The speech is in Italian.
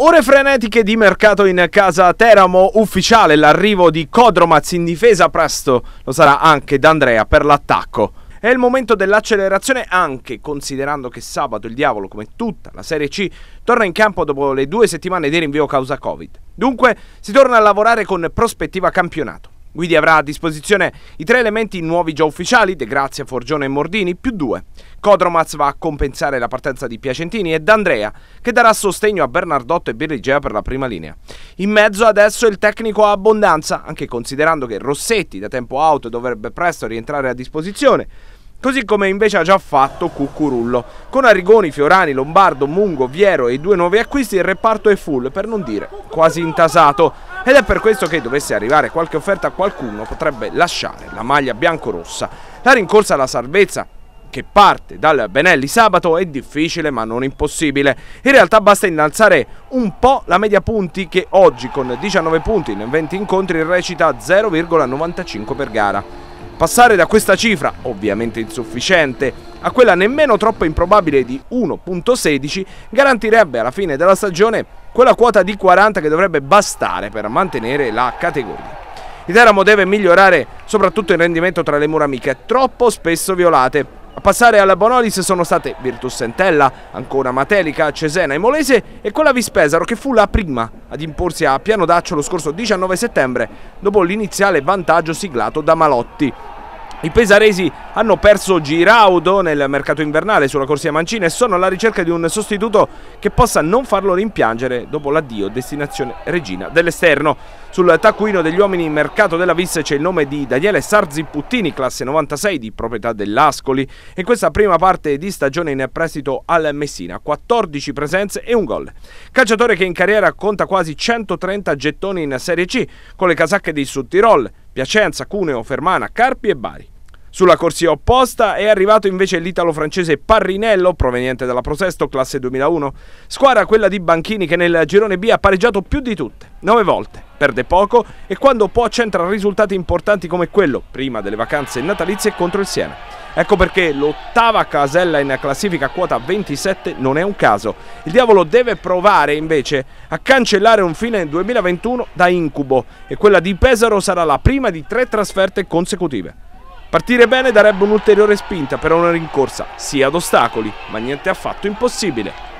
Ore frenetiche di mercato in casa Teramo, ufficiale l'arrivo di Kodromaz in difesa, presto lo sarà anche D'Andrea per l'attacco. È il momento dell'accelerazione anche considerando che sabato il diavolo, come tutta la Serie C, torna in campo dopo le due settimane di rinvio causa Covid. Dunque si torna a lavorare con prospettiva campionato. Guidi avrà a disposizione i tre elementi nuovi già ufficiali, De Grazia, Forgione e Mordini, più due. Codromaz va a compensare la partenza di Piacentini e D'Andrea, che darà sostegno a Bernardotto e Birrigea per la prima linea. In mezzo adesso il tecnico ha abbondanza, anche considerando che Rossetti da tempo out dovrebbe presto rientrare a disposizione. Così come invece ha già fatto Cucurullo. Con Arrigoni, Fiorani, Lombardo, Mungo, Viero e i due nuovi acquisti il reparto è full, per non dire quasi intasato ed è per questo che dovesse arrivare qualche offerta a qualcuno potrebbe lasciare la maglia biancorossa. La rincorsa alla salvezza che parte dal Benelli sabato è difficile ma non impossibile. In realtà basta innalzare un po' la media punti che oggi con 19 punti in 20 incontri recita 0,95 per gara. Passare da questa cifra, ovviamente insufficiente, a quella nemmeno troppo improbabile di 1.16 garantirebbe alla fine della stagione quella quota di 40 che dovrebbe bastare per mantenere la categoria. Il Teramo deve migliorare soprattutto il rendimento tra le mura amiche, troppo spesso violate. A passare alla Bonolis sono state Virtus Sentella, ancora Matelica, Cesena e Molese e quella Vispesaro che fu la prima ad imporsi a Piano Daccio lo scorso 19 settembre dopo l'iniziale vantaggio siglato da Malotti. I pesaresi hanno perso Giraudo nel mercato invernale sulla corsia Mancina e sono alla ricerca di un sostituto che possa non farlo rimpiangere dopo l'addio destinazione regina dell'esterno. Sul taccuino degli uomini in mercato della Vis c'è il nome di Daniele Sarzi Puttini, classe 96 di proprietà dell'Ascoli. In questa prima parte di stagione in prestito al Messina, 14 presenze e un gol. Calciatore che in carriera conta quasi 130 gettoni in Serie C con le casacche di Sud Tirol, Piacenza, Cuneo, Fermana, Carpi e Bari. Sulla corsia opposta è arrivato invece l'italo-francese Parrinello, proveniente dalla Prosesto, classe 2001, squadra quella di Banchini che nel girone B ha pareggiato più di tutte, 9 volte, perde poco e quando può centra risultati importanti come quello, prima delle vacanze natalizie contro il Siena. Ecco perché l'ottava casella in classifica quota 27 non è un caso. Il diavolo deve provare invece a cancellare un fine 2021 da incubo e quella di Pesaro sarà la prima di tre trasferte consecutive. Partire bene darebbe un'ulteriore spinta per una rincorsa, sia ad ostacoli, ma niente affatto impossibile.